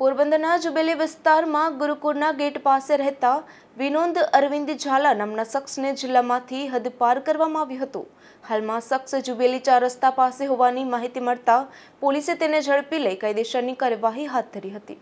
પોરબંદરના જુબેલી વિસ્તારમાં ગુરુકુળના ગેટ પાસે રહેતા વિનોદ અરવિંદ ઝાલા નામના શખ્સને જિલ્લામાંથી હદ પાર કરવામાં આવ્યું હતું હાલમાં શખ્સ જુબેલી ચાર રસ્તા પાસે હોવાની માહિતી મળતા પોલીસે તેને ઝડપી લઈ કાયદેસરની કાર્યવાહી હાથ ધરી હતી